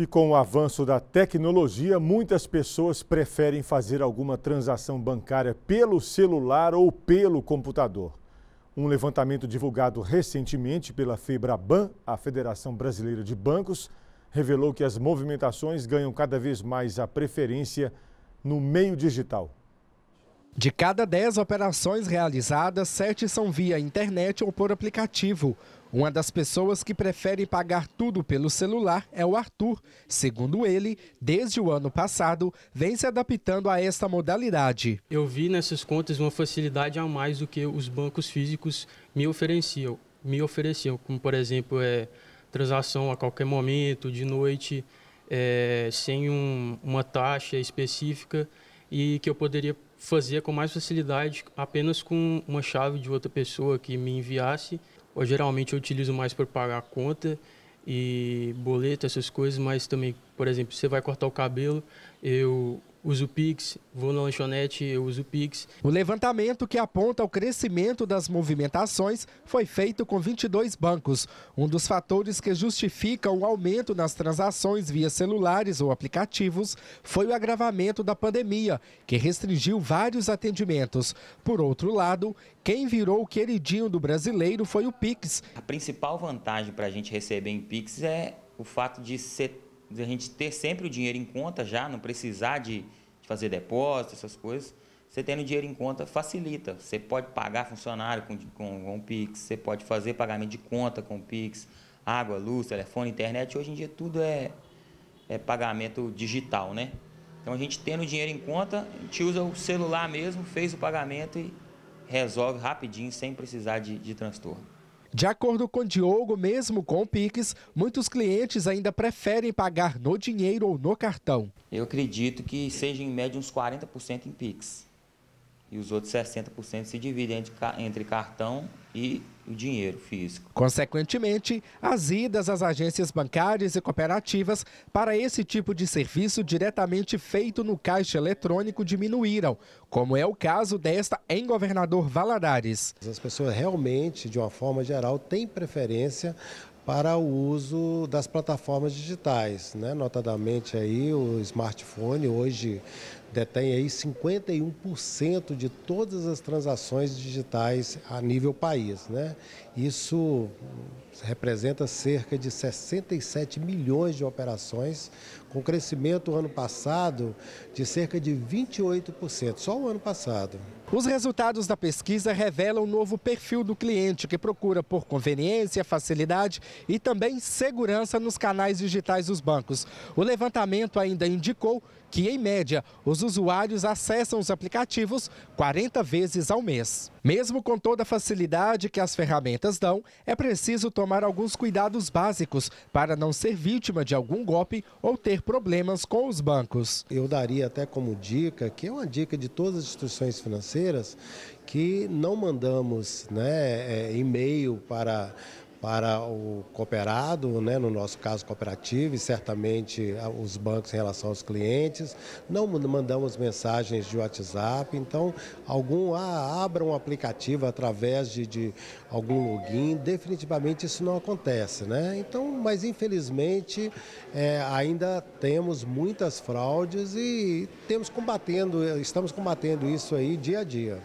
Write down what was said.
E com o avanço da tecnologia, muitas pessoas preferem fazer alguma transação bancária pelo celular ou pelo computador. Um levantamento divulgado recentemente pela FEBRABAN, a Federação Brasileira de Bancos, revelou que as movimentações ganham cada vez mais a preferência no meio digital. De cada 10 operações realizadas, 7 são via internet ou por aplicativo. Uma das pessoas que prefere pagar tudo pelo celular é o Arthur. Segundo ele, desde o ano passado, vem se adaptando a esta modalidade. Eu vi nessas contas uma facilidade a mais do que os bancos físicos me ofereciam. Me ofereciam, como por exemplo, é, transação a qualquer momento, de noite, é, sem um, uma taxa específica e que eu poderia fazer com mais facilidade apenas com uma chave de outra pessoa que me enviasse. Eu, geralmente eu utilizo mais para pagar a conta e boleto, essas coisas, mas também, por exemplo, você vai cortar o cabelo, eu uso Pix, vou na lanchonete, eu uso Pix. O levantamento que aponta o crescimento das movimentações foi feito com 22 bancos. Um dos fatores que justifica o aumento nas transações via celulares ou aplicativos foi o agravamento da pandemia, que restringiu vários atendimentos. Por outro lado, quem virou o queridinho do brasileiro foi o Pix. A principal vantagem para a gente receber em Pix é o fato de ser a gente ter sempre o dinheiro em conta já, não precisar de, de fazer depósito, essas coisas. Você tendo dinheiro em conta facilita. Você pode pagar funcionário com, com, com o Pix, você pode fazer pagamento de conta com o Pix, água, luz, telefone, internet. Hoje em dia tudo é, é pagamento digital, né? Então a gente tendo o dinheiro em conta, a gente usa o celular mesmo, fez o pagamento e resolve rapidinho, sem precisar de, de transtorno. De acordo com Diogo, mesmo com o Pix, muitos clientes ainda preferem pagar no dinheiro ou no cartão. Eu acredito que seja em média uns 40% em Pix. E os outros 60% se dividem entre cartão e o dinheiro físico. Consequentemente, as idas às agências bancárias e cooperativas para esse tipo de serviço diretamente feito no caixa eletrônico diminuíram, como é o caso desta em Governador Valadares. As pessoas realmente, de uma forma geral, têm preferência para o uso das plataformas digitais, né? notadamente aí o smartphone hoje detém aí 51% de todas as transações digitais a nível país, né? Isso representa cerca de 67 milhões de operações, com crescimento ano passado de cerca de 28%, só o ano passado. Os resultados da pesquisa revelam um novo perfil do cliente que procura por conveniência, facilidade e também segurança nos canais digitais dos bancos. O levantamento ainda indicou que, em média, os usuários acessam os aplicativos 40 vezes ao mês. Mesmo com toda a facilidade que as ferramentas dão, é preciso tomar alguns cuidados básicos para não ser vítima de algum golpe ou ter problemas com os bancos. Eu daria até como dica, que é uma dica de todas as instituições financeiras, financeiras que não mandamos né, é, e-mail para para o cooperado, né, no nosso caso cooperativo, e certamente ah, os bancos em relação aos clientes. Não mandamos mensagens de WhatsApp, então algum ah, abra um aplicativo através de, de algum login, definitivamente isso não acontece, né? Então, mas infelizmente é, ainda temos muitas fraudes e temos combatendo, estamos combatendo isso aí dia a dia.